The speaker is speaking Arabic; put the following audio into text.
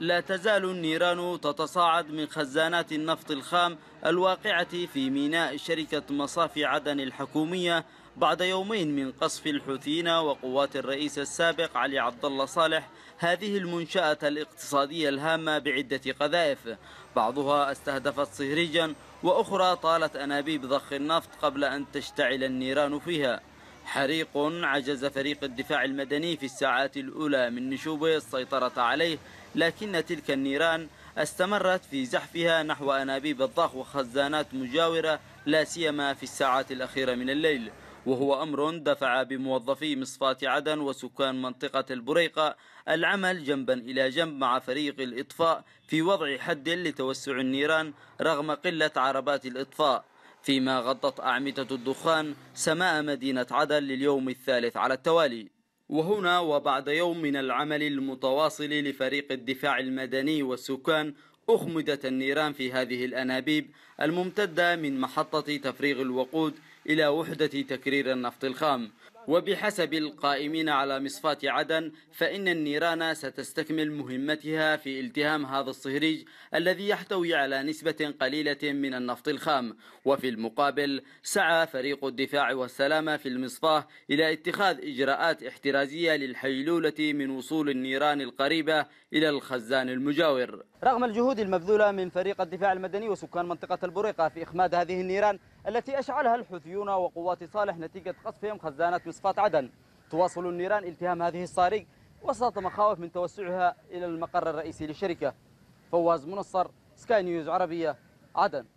لا تزال النيران تتصاعد من خزانات النفط الخام الواقعة في ميناء شركة مصافي عدن الحكومية بعد يومين من قصف الحوثيين وقوات الرئيس السابق علي عبد الله صالح هذه المنشأة الاقتصادية الهامة بعدة قذائف بعضها استهدفت صهريجا وأخرى طالت أنابيب ضخ النفط قبل أن تشتعل النيران فيها حريق عجز فريق الدفاع المدني في الساعات الأولى من نشوبه السيطرة عليه لكن تلك النيران استمرت في زحفها نحو أنابيب الضخ وخزانات مجاورة لا سيما في الساعات الأخيرة من الليل وهو أمر دفع بموظفي مصفاة عدن وسكان منطقة البريقة العمل جنبا إلى جنب مع فريق الإطفاء في وضع حد لتوسع النيران رغم قلة عربات الإطفاء فيما غطت أعمدة الدخان سماء مدينة عدن لليوم الثالث على التوالي وهنا وبعد يوم من العمل المتواصل لفريق الدفاع المدني والسكان أخمدت النيران في هذه الأنابيب الممتدة من محطة تفريغ الوقود إلى وحدة تكرير النفط الخام وبحسب القائمين على مصفاة عدن فإن النيران ستستكمل مهمتها في التهام هذا الصهريج الذي يحتوي على نسبة قليلة من النفط الخام وفي المقابل سعى فريق الدفاع والسلامة في المصفاة إلى اتخاذ إجراءات احترازية للحيلولة من وصول النيران القريبة إلى الخزان المجاور رغم الجهود المبذولة من فريق الدفاع المدني وسكان منطقة البريقة في إخماد هذه النيران التي أشعلها الحوثيون وقوات صالح نتيجة قصفهم خزانات مصفات عدن تواصل النيران التهام هذه الصاري وسط مخاوف من توسعها إلى المقر الرئيسي للشركة فواز منصر سكاي نيوز عربية عدن